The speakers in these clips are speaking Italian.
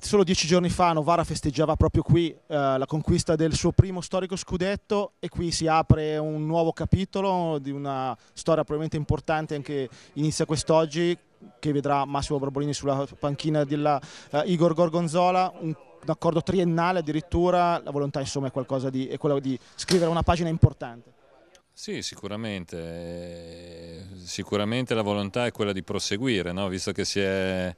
Solo dieci giorni fa Novara festeggiava proprio qui eh, la conquista del suo primo storico scudetto e qui si apre un nuovo capitolo di una storia probabilmente importante anche inizia quest'oggi che vedrà Massimo Barbolini sulla panchina di eh, Igor Gorgonzola, un un accordo triennale addirittura, la volontà insomma è, qualcosa di, è quella di scrivere una pagina importante. Sì, sicuramente, eh, sicuramente la volontà è quella di proseguire, no? visto che si è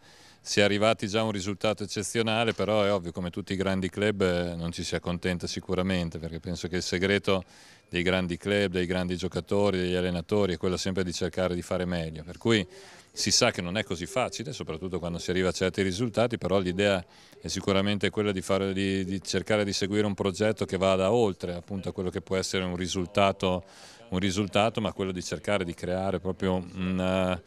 si è arrivati già a un risultato eccezionale, però è ovvio come tutti i grandi club eh, non ci si accontenta sicuramente perché penso che il segreto dei grandi club, dei grandi giocatori, degli allenatori, è quella sempre di cercare di fare meglio. Per cui si sa che non è così facile, soprattutto quando si arriva a certi risultati, però l'idea è sicuramente quella di, fare, di, di cercare di seguire un progetto che vada oltre appunto, a quello che può essere un risultato, un risultato ma quello di cercare di creare proprio una, eh,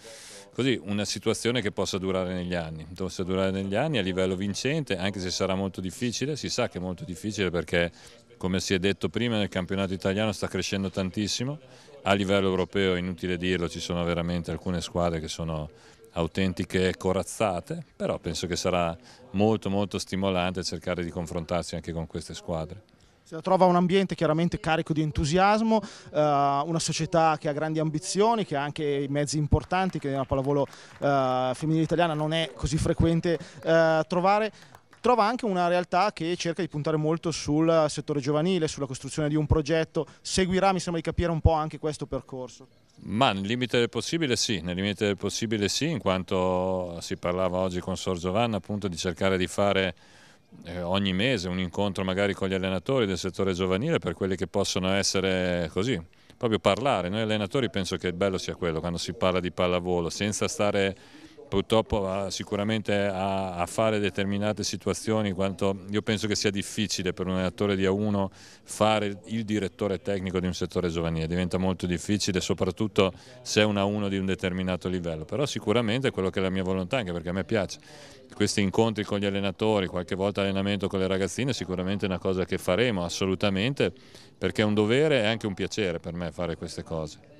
così, una situazione che possa durare negli anni, possa durare negli anni a livello vincente, anche se sarà molto difficile, si sa che è molto difficile perché come si è detto prima nel campionato italiano sta crescendo tantissimo, a livello europeo inutile dirlo ci sono veramente alcune squadre che sono autentiche corazzate, però penso che sarà molto molto stimolante cercare di confrontarsi anche con queste squadre. Si trova un ambiente chiaramente carico di entusiasmo, eh, una società che ha grandi ambizioni, che ha anche i mezzi importanti che nella pallavolo eh, femminile italiana non è così frequente eh, trovare trova anche una realtà che cerca di puntare molto sul settore giovanile, sulla costruzione di un progetto, seguirà mi sembra di capire un po' anche questo percorso. Ma nel limite del possibile sì, nel limite del possibile sì, in quanto si parlava oggi con Sor Giovanna appunto di cercare di fare eh, ogni mese un incontro magari con gli allenatori del settore giovanile per quelli che possono essere così, proprio parlare. Noi allenatori penso che il bello sia quello quando si parla di pallavolo, senza stare purtroppo sicuramente a, a, fare determinate situazioni, quanto io penso che sia difficile per un allenatore di A1 fare il direttore tecnico di un settore giovanile, diventa molto difficile soprattutto se è un A1 di un determinato livello, però sicuramente è quello che è la mia volontà, anche perché a me piace. Questi incontri con gli allenatori, qualche volta allenamento con le ragazzine, sicuramente è una cosa che faremo assolutamente, perché è un dovere e anche un piacere per me fare queste cose.